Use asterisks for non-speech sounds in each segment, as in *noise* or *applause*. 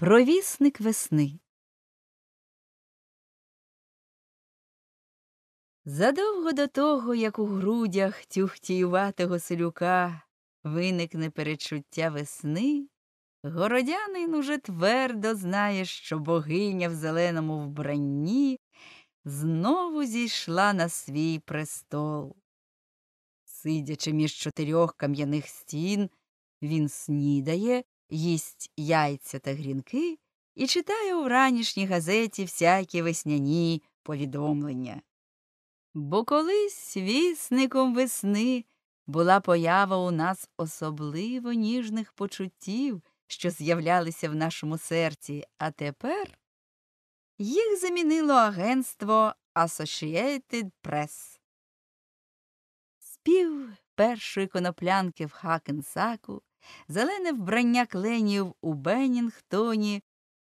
Провісник весни. Задовго до того, як у грудях тюхтіюватого селюка виникне перечуття весни, городянин уже твердо знає, що богиня в зеленому вбранні знову зійшла на свій престол. Сидячи між чотирьох кам'яних стін, він снідає їсть яйця та грінки і читає у ранішній газеті всякі весняні повідомлення. Бо колись вісником весни була поява у нас особливо ніжних почуттів, що з'являлися в нашому серці, а тепер їх замінило агентство Associated Press. Спів першої коноплянки в Хакенсаку зелене вбрання кленів у Беннінгтоні,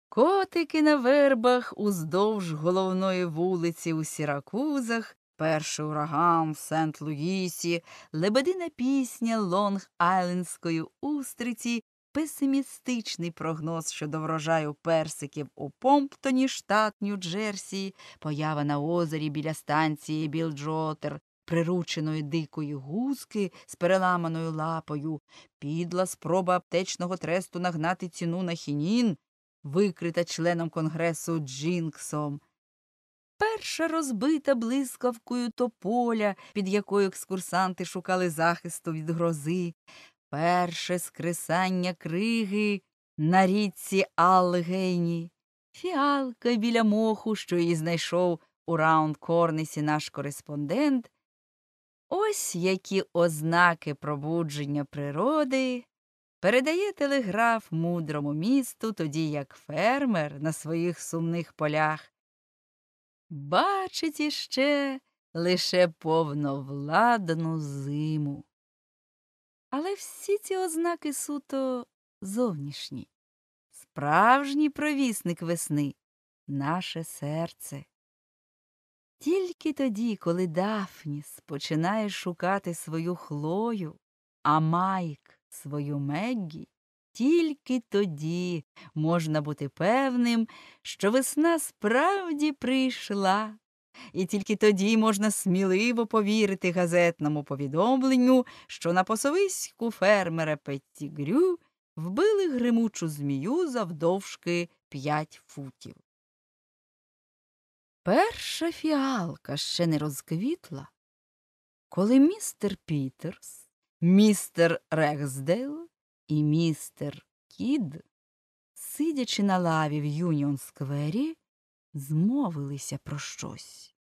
котики на вербах уздовж головної вулиці у Сіракузах, перший ураган в Сент-Луїсі, лебедина пісня Лонг Айлендської устриці, песимістичний прогноз щодо врожаю персиків у Помптоні, штат Нью-Джерсі, поява на озері біля станції Білджотер, прирученої дикої гузки з переламаною лапою, підла спроба аптечного тресту нагнати ціну на хінін, викрита членом конгресу Джінксом. Перша розбита блискавкою тополя, під якою екскурсанти шукали захисту від грози, перше скресання криги на річці Алгені, фіалка біля моху, що її знайшов у раунд корнесі наш кореспондент, Ось які ознаки пробудження природи передає телеграф мудрому місту, тоді як фермер на своїх сумних полях. Бачить іще лише повновладну зиму. Але всі ці ознаки суто зовнішні, справжній провісник весни, наше серце. Тільки тоді, коли Дафніс починає шукати свою хлою, а Майк свою Меггі, тільки тоді можна бути певним, що весна справді прийшла, і тільки тоді можна сміливо повірити газетному повідомленню, що на посовиську фермера Петтігрю вбили гримучу змію завдовжки п'ять футів. Перша фіалка ще не розквітла, коли містер Пітерс, містер Рексдейл і містер Кід, сидячи на лаві в Юніон Сквері, змовилися про щось.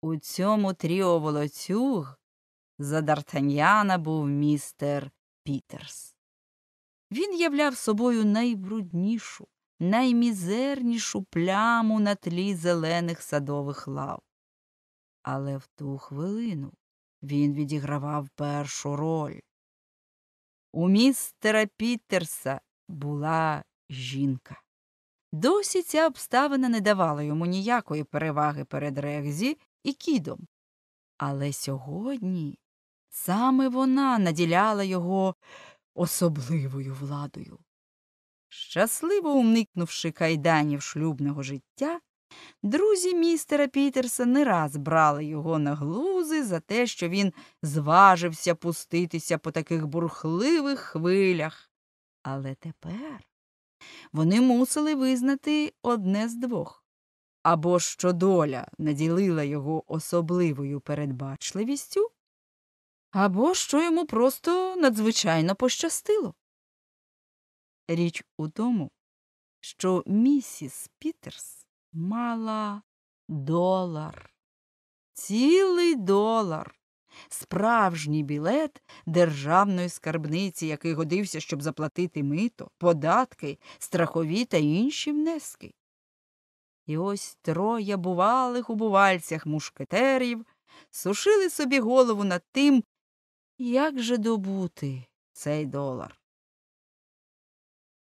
У цьому тріо волоцюг за Дартаньяна був містер Пітерс. Він являв собою найбруднішу, наймізернішу пляму на тлі зелених садових лав. Але в ту хвилину він відігравав першу роль. У містера Пітерса була жінка. Досі ця обставина не давала йому ніякої переваги перед Регзі і кідом. Але сьогодні саме вона наділяла його особливою владою. Щасливо уникнувши кайданів шлюбного життя, друзі містера Пітерса не раз брали його на глузи за те, що він зважився пуститися по таких бурхливих хвилях. Але тепер вони мусили визнати одне з двох або що доля наділила його особливою передбачливістю, або що йому просто надзвичайно пощастило. Річ у тому, що місіс Пітерс мала долар, цілий долар, справжній білет державної скарбниці, який годився, щоб заплатити мито, податки, страхові та інші внески. І ось троє бувалих у бувальцях мушкетерів сушили собі голову над тим, як же добути цей долар.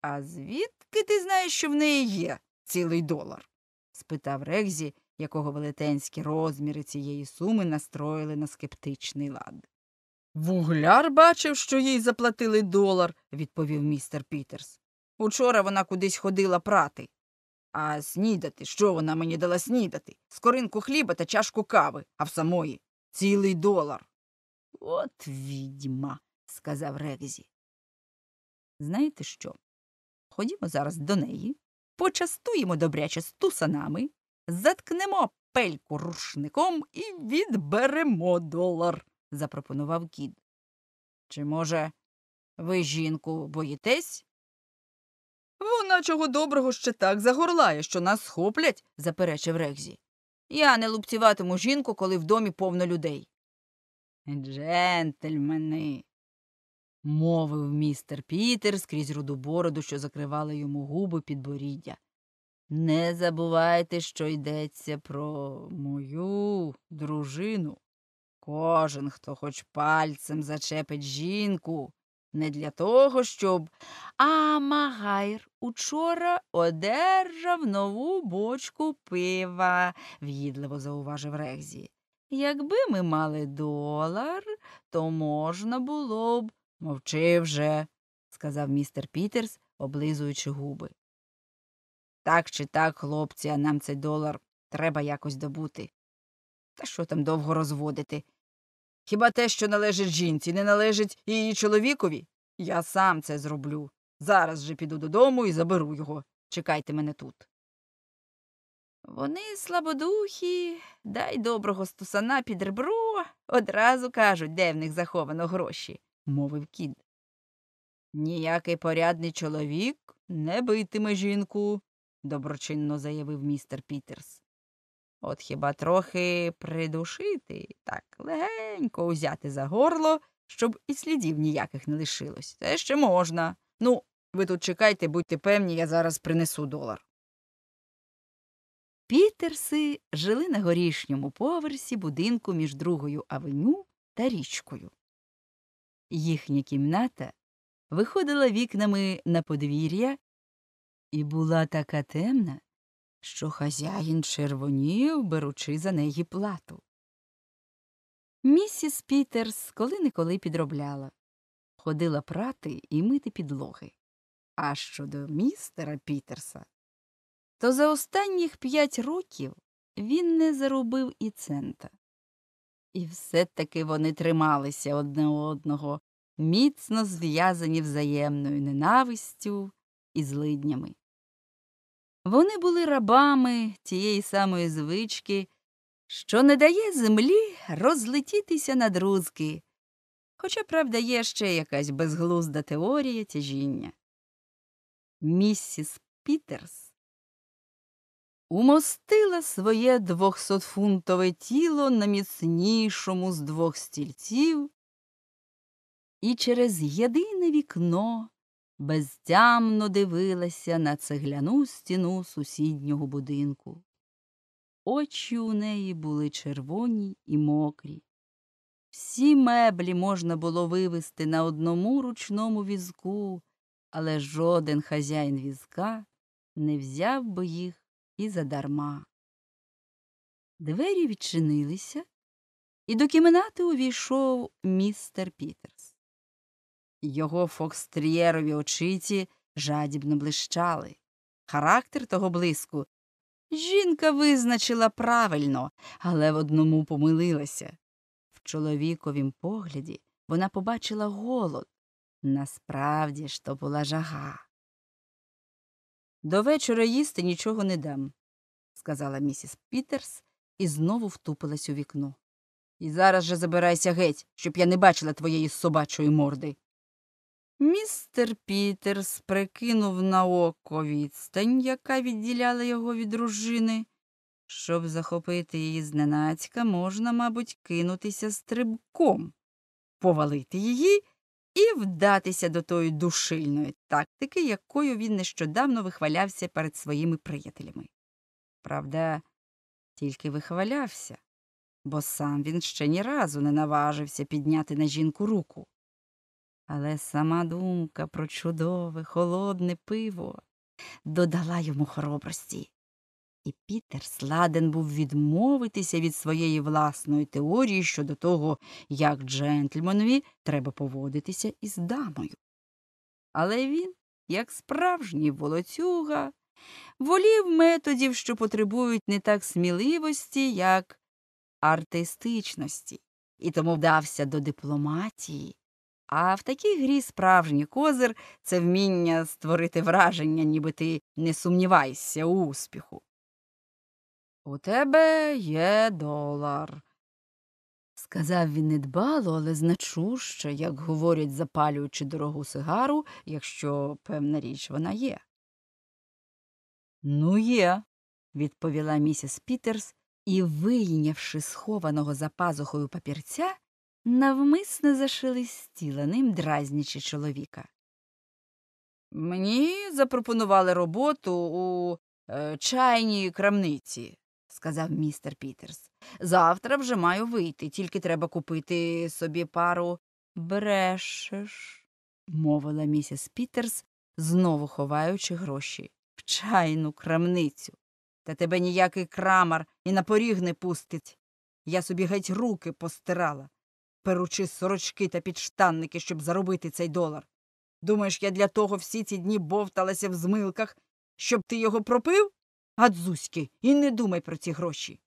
А звідки ти знаєш, що в неї є цілий долар? спитав Регзі, якого велетенські розміри цієї суми настроїли на скептичний лад. Вугляр бачив, що їй заплатили долар, відповів містер Пітерс. Учора вона кудись ходила прати. А снідати, що вона мені дала снідати? Скоринку хліба та чашку кави, а в самої цілий долар. От відьма, сказав Регзі. Знаєте що? Ходімо зараз до неї, почастуємо добряче стусанами, заткнемо пельку рушником і відберемо долар, запропонував кіт. Чи, може, ви жінку боїтесь? Вона чого доброго ще так загорлає, що нас схоплять, заперечив Рекзі. Я не лупцюватиму жінку, коли в домі повно людей. Джентльмени, мовив містер Пітер скрізь руду бороду, що закривала йому губи підборіддя. Не забувайте, що йдеться про мою дружину. Кожен, хто хоч пальцем зачепить жінку, не для того, щоб. А Магайр учора одержав нову бочку пива, в'їдливо зауважив Регзі. Якби ми мали долар, то можна було б Мовчи вже, сказав містер Пітерс, облизуючи губи. Так чи так, хлопці, а нам цей долар треба якось добути. Та що там довго розводити? Хіба те, що належить жінці, не належить і її чоловікові? Я сам це зроблю. Зараз же піду додому і заберу його. Чекайте мене тут. Вони слабодухі, дай доброго стусана під ребро, одразу кажуть, де в них заховано гроші мовив кіт. Ніякий порядний чоловік не битиме жінку, доброчинно заявив містер Пітерс. От хіба трохи придушити, так легенько узяти за горло, щоб і слідів ніяких не лишилось. Це ще можна. Ну, ви тут чекайте, будьте певні, я зараз принесу долар. Пітерси жили на горішньому поверсі будинку між другою авеню та річкою. Їхня кімната виходила вікнами на подвір'я і була така темна, що хазяїн червонів, беручи за неї плату. Місіс Пітерс коли неколи підробляла, ходила прати і мити підлоги. А щодо містера Пітерса, то за останніх п'ять років він не заробив і цента. І все-таки вони трималися одне одного, міцно зв'язані взаємною ненавистю і злиднями. Вони були рабами тієї самої звички, що не дає землі розлетітися на друзки, хоча, правда, є ще якась безглузда теорія тяжіння. Місіс Пітерс умостила своє двохсотфунтове тіло на міцнішому з двох стільців і через єдине вікно безтямно дивилася на цегляну стіну сусіднього будинку. Очі у неї були червоні і мокрі. Всі меблі можна було вивести на одному ручному візку, але жоден хазяїн візка не взяв би їх і задарма. Двері відчинилися, і до кімнати увійшов містер Пітерс. Його фокстрієрові очиці жадібно блищали. Характер того блиску жінка визначила правильно, але в одному помилилася. В чоловіковім погляді вона побачила голод. Насправді ж то була жага. До вечора їсти нічого не дам, сказала місіс Пітерс і знову втупилась у вікно. І зараз же забирайся геть, щоб я не бачила твоєї собачої морди. Містер Пітерс прикинув на око відстань, яка відділяла його від дружини. Щоб захопити її зненацька, можна, мабуть, кинутися стрибком, повалити її і вдатися до тої душильної тактики, якою він нещодавно вихвалявся перед своїми приятелями. Правда, тільки вихвалявся, бо сам він ще ні разу не наважився підняти на жінку руку. Але сама думка про чудове, холодне пиво додала йому хоробрості. І Пітер сладен був відмовитися від своєї власної теорії щодо того, як джентльменові треба поводитися із дамою. Але він, як справжній волоцюга, волів методів, що потребують не так сміливості, як артистичності, і тому вдався до дипломатії. А в такій грі справжній козир це вміння створити враження, ніби ти не сумніваєшся у успіху. У тебе є долар. Сказав він недбало, але значуще, як говорять, запалюючи дорогу сигару, якщо певна річ вона є. Ну, є, відповіла місіс Пітерс і, вийнявши схованого за пазухою папірця, навмисно зашелестіла ним дразнячи чоловіка. Мені запропонували роботу у е, чайній крамниці сказав містер Пітерс. Завтра вже маю вийти, тільки треба купити собі пару брешеш, мовила місіс Пітерс, знову ховаючи гроші в чайну крамницю. Та тебе ніякий крамар і на поріг не пустить. Я собі геть руки постирала, перучи сорочки та підштанники, щоб заробити цей долар. Думаєш, я для того всі ці дні бовталася в змилках, щоб ти його пропив? От Зузьки, і не думай про ці гроші.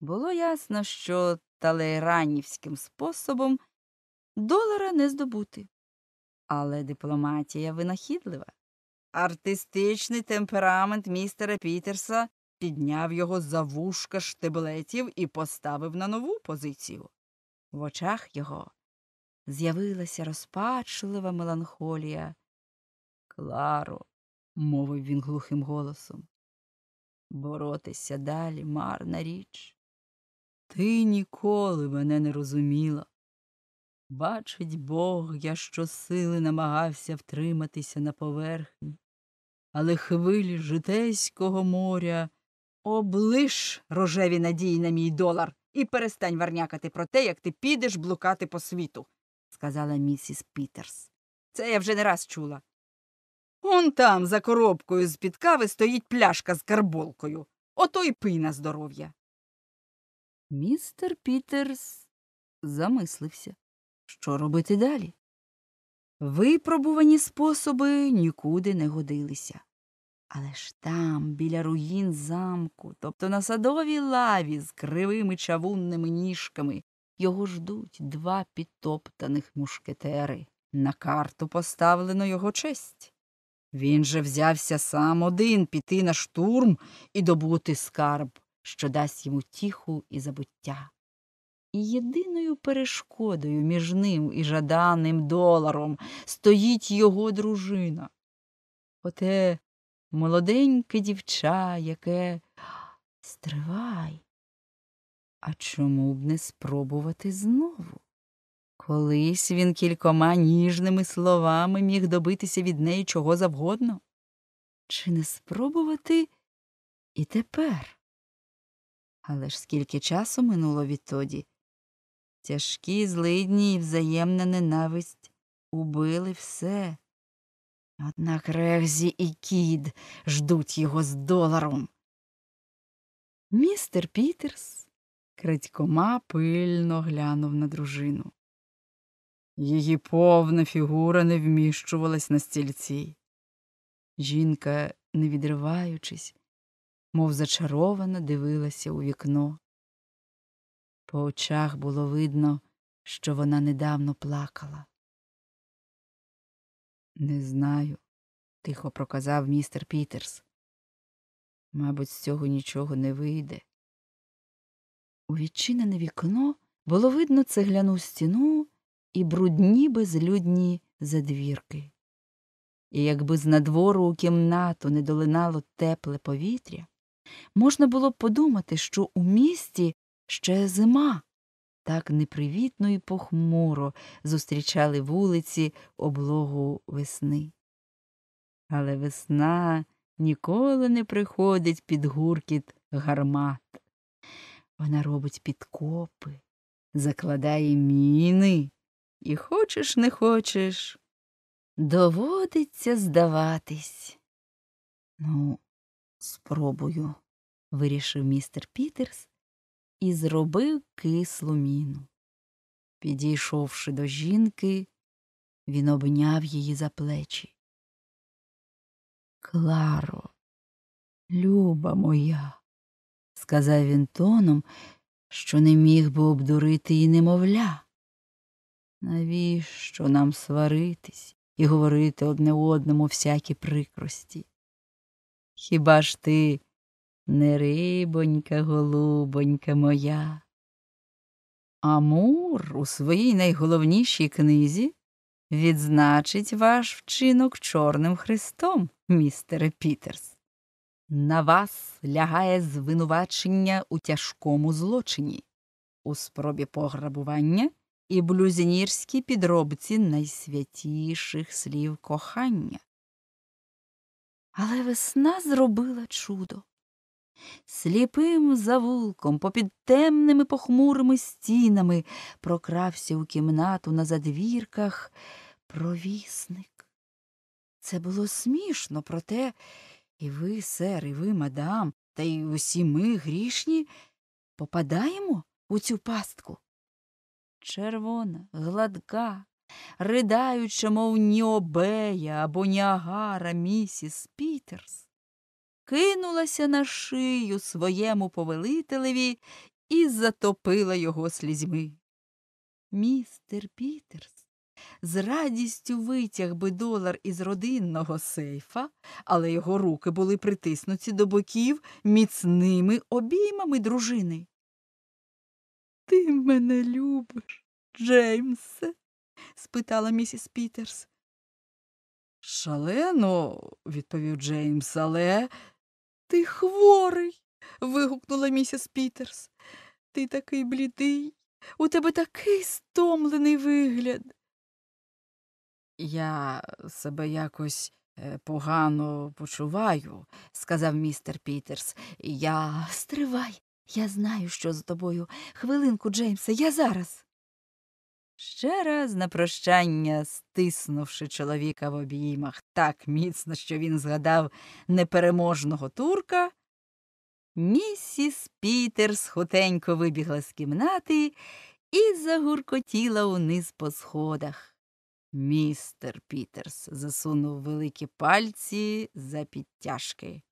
Було ясно, що талейранівським способом долара не здобути. Але дипломатія винахідлива. Артистичний темперамент містера Пітерса підняв його за вушка штиблетів і поставив на нову позицію. В очах його з'явилася розпачлива меланхолія. Кларо, мовив він глухим голосом, боротися далі марна річ. Ти ніколи мене не розуміла. Бачить Бог, я щосили намагався втриматися на поверхні, але хвилі житейського моря облиш рожеві надії на мій долар і перестань варнякати про те, як ти підеш блукати по світу, сказала місіс Пітерс. Це я вже не раз чула. Он там, за коробкою з-під кави, стоїть пляшка з карболкою. Ото й пий на здоров'я. Містер Пітерс замислився, що робити далі. Випробувані способи нікуди не годилися. Але ж там, біля руїн замку, тобто на садовій лаві з кривими чавунними ніжками, його ждуть два підтоптаних мушкетери. На карту поставлено його честь. Він же взявся сам один піти на штурм і добути скарб, що дасть йому тіху і забуття. І єдиною перешкодою між ним і жаданим доларом стоїть його дружина. Оте молоденьке дівча, яке стривай. А чому б не спробувати знову? Колись він кількома ніжними словами міг добитися від неї чого завгодно. Чи не спробувати і тепер? Але ж скільки часу минуло відтоді? Тяжкі злидні і взаємна ненависть убили все. Однак Регзі і кід ждуть його з доларом. Містер Пітерс крадькома пильно глянув на дружину. Її повна фігура не вміщувалась на стільці. Жінка, не відриваючись, мов зачаровано дивилася у вікно. По очах було видно, що вона недавно плакала. Не знаю, тихо проказав містер Пітерс. Мабуть, з цього нічого не вийде. У відчинене вікно було видно цегляну стіну і брудні безлюдні задвірки. І якби з надвору у кімнату не долинало тепле повітря, можна було б подумати, що у місті ще зима. Так непривітно і похмуро зустрічали вулиці облогу весни. Але весна ніколи не приходить під гуркіт гармат. Вона робить підкопи, закладає міни, і хочеш, не хочеш, доводиться здаватись. Ну, спробую, вирішив містер Пітерс і зробив кислу міну. Підійшовши до жінки, він обняв її за плечі. Кларо, люба моя, сказав він тоном, що не міг би обдурити і немовля. Навіщо нам сваритись і говорити одне одному всякі прикрості? Хіба ж ти не рибонька, голубонька моя? Амур у своїй найголовнішій книзі відзначить ваш вчинок чорним хрестом, містере Пітерс. На вас лягає звинувачення у тяжкому злочині, у спробі пограбування і блюзнірські підробці найсвятіших слів кохання. Але весна зробила чудо. Сліпим завулком, попід темними похмурими стінами, прокрався у кімнату на задвірках провісник. Це було смішно, проте і ви, сер, і ви, мадам, та й усі ми грішні попадаємо у цю пастку червона, гладка, ридаюча, мов ні обея або Ніагара місіс Пітерс, кинулася на шию своєму повелителеві і затопила його слізьми. Містер Пітерс з радістю витяг би долар із родинного сейфа, але його руки були притиснуті до боків міцними обіймами дружини. Ти мене любиш, Джеймсе? спитала місіс Пітерс. Шалено, відповів Джеймс, але ти хворий. вигукнула місіс Пітерс. Ти такий блідий, у тебе такий стомлений вигляд. Я себе якось е, погано почуваю, сказав містер Пітерс. Я стривай, я знаю, що з тобою. Хвилинку, Джеймсе, я зараз. Ще раз на прощання, стиснувши чоловіка в обіймах так міцно, що він згадав непереможного турка, місіс Пітерс хутенько вибігла з кімнати і загуркотіла униз по сходах. Містер Пітерс засунув великі пальці за підтяжки.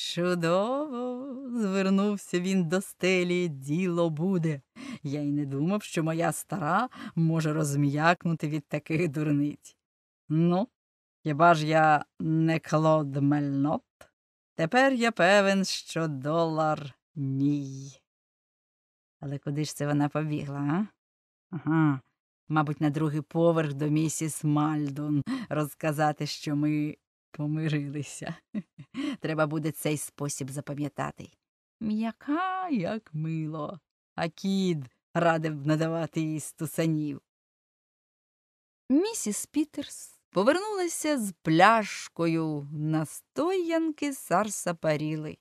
Чудово, звернувся він до стелі, діло буде. Я й не думав, що моя стара може розм'якнути від таких дурниць. Ну, хіба ж я не Клод Мельнот? Тепер я певен, що долар мій. Але куди ж це вона побігла, а? Ага, мабуть, на другий поверх до місіс Мальдон розказати, що ми Помирилися. *laughs* Треба буде цей спосіб запам'ятати. М'яка, як мило, а кід радив надавати їй стусанів. Місіс Пітерс повернулася з пляшкою настоянки Сарса Паріли.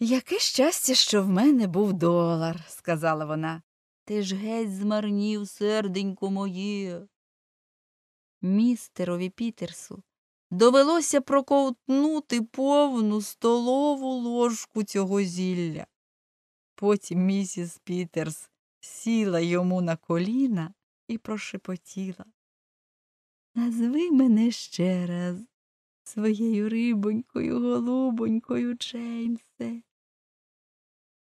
Яке щастя, що в мене був долар, сказала вона. Ти ж геть змарнів, серденько моє. Містерові Пітерсу довелося проковтнути повну столову ложку цього зілля. Потім місіс Пітерс сіла йому на коліна і прошепотіла. Назви мене ще раз своєю рибонькою, голубонькою, Джеймсе.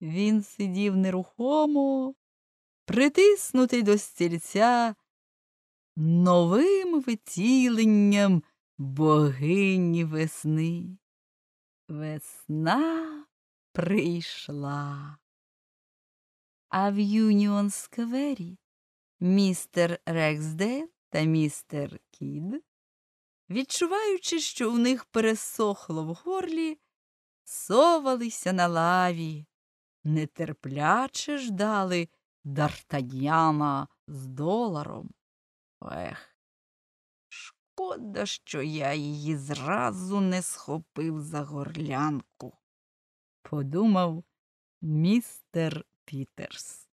Він сидів нерухомо, притиснутий до стільця новим витіленням богині весни. Весна прийшла. А в Юніон Сквері містер Рексдейл та містер Кід, відчуваючи, що у них пересохло в горлі, совалися на лаві, нетерпляче ждали дартаньяна з доларом. Ех, Шкода, що я її зразу не схопив за горлянку, подумав містер Пітерс.